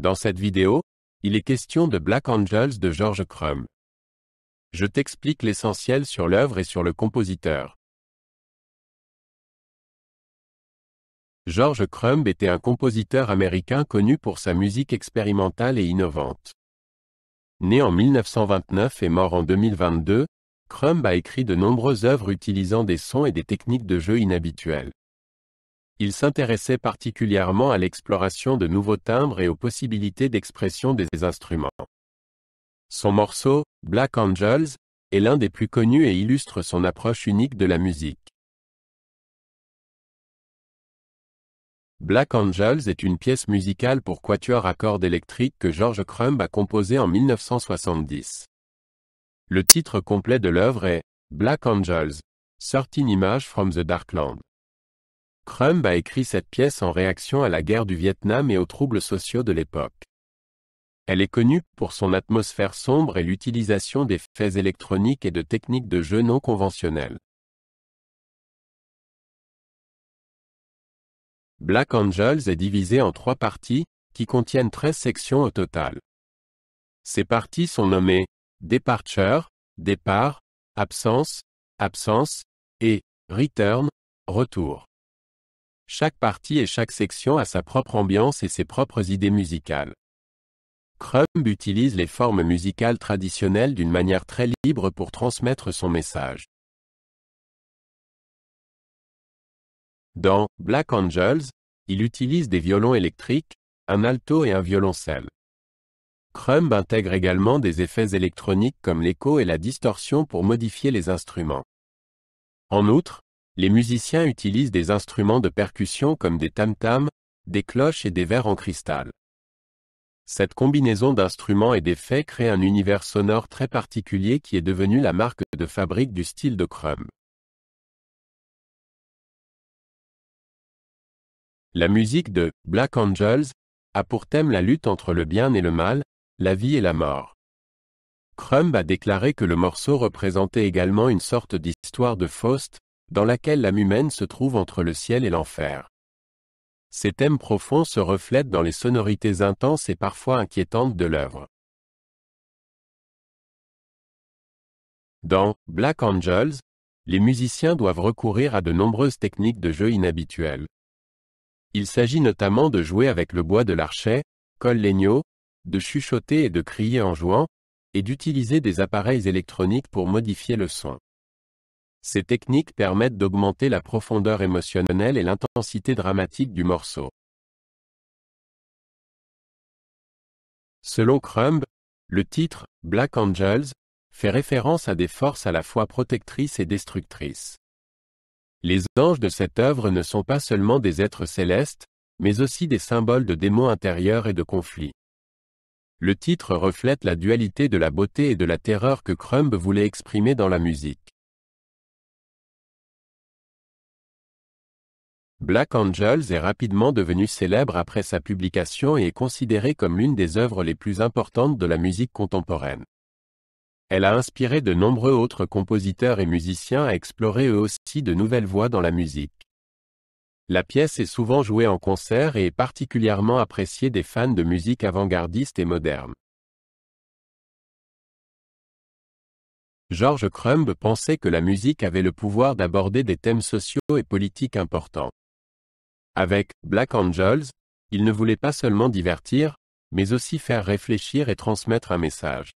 Dans cette vidéo, il est question de Black Angels de George Crumb. Je t'explique l'essentiel sur l'œuvre et sur le compositeur. George Crumb était un compositeur américain connu pour sa musique expérimentale et innovante. Né en 1929 et mort en 2022, Crumb a écrit de nombreuses œuvres utilisant des sons et des techniques de jeu inhabituelles. Il s'intéressait particulièrement à l'exploration de nouveaux timbres et aux possibilités d'expression des instruments. Son morceau, Black Angels, est l'un des plus connus et illustre son approche unique de la musique. Black Angels est une pièce musicale pour quatuor à cordes électriques que George Crumb a composée en 1970. Le titre complet de l'œuvre est Black Angels, 13 Images from the Darkland. Crumb a écrit cette pièce en réaction à la guerre du Vietnam et aux troubles sociaux de l'époque. Elle est connue pour son atmosphère sombre et l'utilisation des faits électroniques et de techniques de jeu non conventionnelles. Black Angels est divisé en trois parties, qui contiennent 13 sections au total. Ces parties sont nommées Departure, Départ, Absence, Absence et Return, Retour. Chaque partie et chaque section a sa propre ambiance et ses propres idées musicales. Crumb utilise les formes musicales traditionnelles d'une manière très libre pour transmettre son message. Dans Black Angels, il utilise des violons électriques, un alto et un violoncelle. Crumb intègre également des effets électroniques comme l'écho et la distorsion pour modifier les instruments. En outre, les musiciens utilisent des instruments de percussion comme des tam-tams, des cloches et des verres en cristal. Cette combinaison d'instruments et d'effets crée un univers sonore très particulier qui est devenu la marque de fabrique du style de Crumb. La musique de Black Angels a pour thème la lutte entre le bien et le mal, la vie et la mort. Crumb a déclaré que le morceau représentait également une sorte d'histoire de Faust, dans laquelle l'âme humaine se trouve entre le ciel et l'enfer. Ces thèmes profonds se reflètent dans les sonorités intenses et parfois inquiétantes de l'œuvre. Dans Black Angels, les musiciens doivent recourir à de nombreuses techniques de jeu inhabituelles. Il s'agit notamment de jouer avec le bois de l'archet, col legno, de chuchoter et de crier en jouant, et d'utiliser des appareils électroniques pour modifier le son. Ces techniques permettent d'augmenter la profondeur émotionnelle et l'intensité dramatique du morceau. Selon Crumb, le titre Black Angels fait référence à des forces à la fois protectrices et destructrices. Les anges de cette œuvre ne sont pas seulement des êtres célestes, mais aussi des symboles de démons intérieurs et de conflits. Le titre reflète la dualité de la beauté et de la terreur que Crumb voulait exprimer dans la musique. Black Angels est rapidement devenu célèbre après sa publication et est considérée comme l'une des œuvres les plus importantes de la musique contemporaine. Elle a inspiré de nombreux autres compositeurs et musiciens à explorer eux aussi de nouvelles voies dans la musique. La pièce est souvent jouée en concert et est particulièrement appréciée des fans de musique avant-gardiste et moderne. George Crumb pensait que la musique avait le pouvoir d'aborder des thèmes sociaux et politiques importants. Avec Black Angels, il ne voulait pas seulement divertir, mais aussi faire réfléchir et transmettre un message.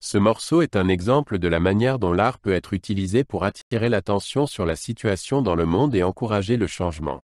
Ce morceau est un exemple de la manière dont l'art peut être utilisé pour attirer l'attention sur la situation dans le monde et encourager le changement.